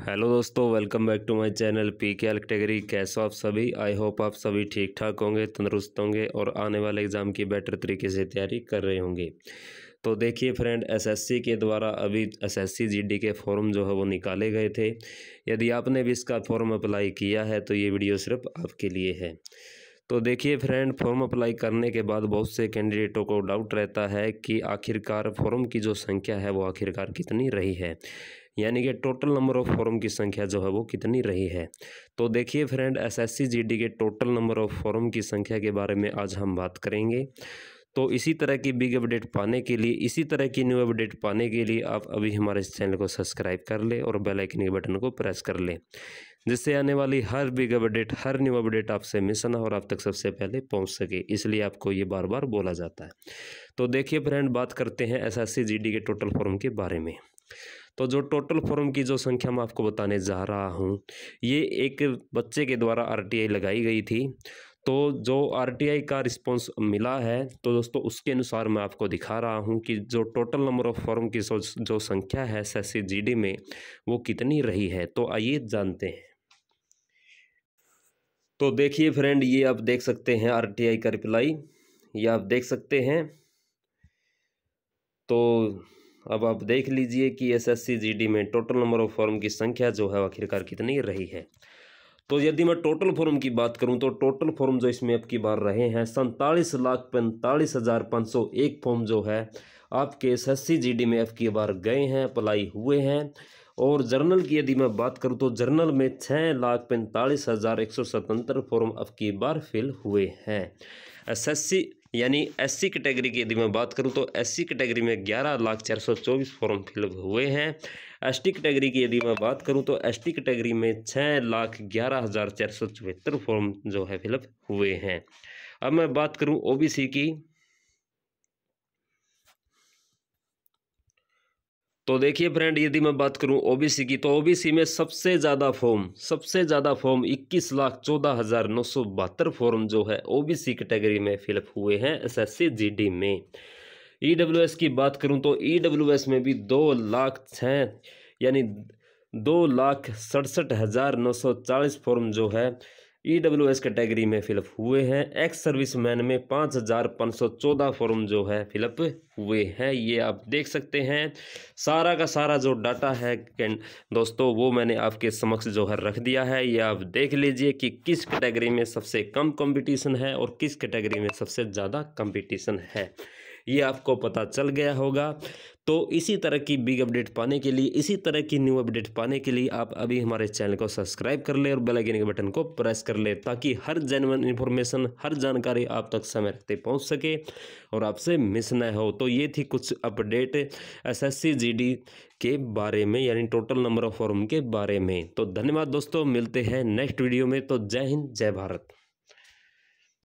hello दोस्तों welcome back to my channel P K category कैसे आप सभी आई होप आप सभी ठीक ठाक होंगे तंदुरुस्त होंगे और आने वाले एग्ज़ाम की बेटर तरीके से तैयारी कर रहे होंगे तो देखिए फ्रेंड एसएससी के द्वारा अभी एसएससी जीडी के फॉर्म जो है वो निकाले गए थे यदि आपने भी इसका फॉर्म अप्लाई किया है तो ये वीडियो सिर्फ आपके लिए है तो देखिए फ्रेंड फॉर्म अप्लाई करने के बाद बहुत से कैंडिडेटों को डाउट रहता है कि आखिरकार फॉर्म की जो संख्या है वो आखिरकार कितनी रही है यानी कि टोटल नंबर ऑफ़ फॉर्म की संख्या जो है वो कितनी रही है तो देखिए फ्रेंड एसएससी जीडी के टोटल नंबर ऑफ़ फॉर्म की संख्या के बारे में आज हम बात करेंगे तो इसी तरह की बिग अपडेट पाने के लिए इसी तरह की न्यू अपडेट पाने के लिए आप अभी हमारे इस चैनल को सब्सक्राइब कर लें और बेल आइकन के बटन को प्रेस कर लें जिससे आने वाली हर बिग अपडेट हर न्यू अपडेट आपसे मिस ना और आप तक सबसे पहले पहुंच सके इसलिए आपको ये बार बार बोला जाता है तो देखिए फ्रेंड बात करते हैं एस एस के टोटल फॉर्म के बारे में तो जो टोटल फॉर्म की जो संख्या मैं आपको बताने जा रहा हूँ ये एक बच्चे के द्वारा आर लगाई गई थी तो जो आर का रिस्पांस मिला है तो दोस्तों उसके अनुसार मैं आपको दिखा रहा हूं कि जो टोटल नंबर ऑफ़ फॉर्म की जो संख्या है एस जीडी में वो कितनी रही है तो आइए जानते हैं तो देखिए फ्रेंड ये आप देख सकते हैं आर का रिप्लाई ये आप देख सकते हैं तो अब आप देख लीजिए कि एस एस में टोटल नंबर ऑफ़ फॉर्म की संख्या जो है आखिरकार कितनी रही है तो यदि मैं टोटल फॉर्म की बात करूं तो टोटल फॉर्म जो इसमें अब की बार रहे हैं सैंतालीस लाख पैंतालीस हज़ार पाँच सौ एक फॉर्म जो है आपके S S C G D में आपकी बार गए हैं अप्लाई हुए हैं और जर्नल की यदि मैं बात करूं तो जर्नल में छः लाख पैंतालीस हज़ार एक सौ सतहत्तर फॉर्म आपकी बार फिल हुए हैं एस एस सी यानी एससी कैटेगरी की यदि मैं बात करूँ तो एससी कैटेगरी में ग्यारह लाख चार सौ चौबीस फॉर्म फिलअप हुए हैं एसटी कैटेगरी की यदि मैं बात करूं तो एसटी कैटेगरी में छः लाख ग्यारह हज़ार चार सौ चौहत्तर फॉर्म जो है फिलअप हुए हैं अब मैं बात करूं ओबीसी की तो देखिए फ्रेंड यदि मैं बात करूं ओबीसी की तो ओबीसी में सबसे ज़्यादा फॉर्म सबसे ज़्यादा फॉर्म इक्कीस लाख चौदह हज़ार नौ सौ बहत्तर फॉर्म जो है ओबीसी कैटेगरी में फिलअप हुए हैं एसएससी जीडी में ईडब्ल्यूएस e की बात करूं तो ईडब्ल्यूएस e में भी दो लाख छः यानी दो लाख सड़सठ हज़ार नौ सौ चालीस फॉर्म जो है ई डब्ल्यू एस कैटेगरी में फिलअप हुए हैं एक्स सर्विस मैन में पाँच हज़ार पाँच सौ चौदह फॉर्म जो है फिलअप हुए हैं ये आप देख सकते हैं सारा का सारा जो डाटा है दोस्तों वो मैंने आपके समक्ष जो है रख दिया है ये आप देख लीजिए कि किस कैटेगरी में सबसे कम कंपटीशन है और किस कैटेगरी में सबसे ज़्यादा कंपटीशन है ये आपको पता चल गया होगा तो इसी तरह की बिग अपडेट पाने के लिए इसी तरह की न्यू अपडेट पाने के लिए आप अभी हमारे चैनल को सब्सक्राइब कर ले और बेल आइकन के बटन को प्रेस कर ले ताकि हर जेनवन इन्फॉर्मेशन हर जानकारी आप तक समय रहते पहुंच सके और आपसे मिस न हो तो ये थी कुछ अपडेट एसएससी जीडी के बारे में यानी टोटल नंबर ऑफ फॉर्म के बारे में तो धन्यवाद दोस्तों मिलते हैं नेक्स्ट वीडियो में तो जय हिंद जय भारत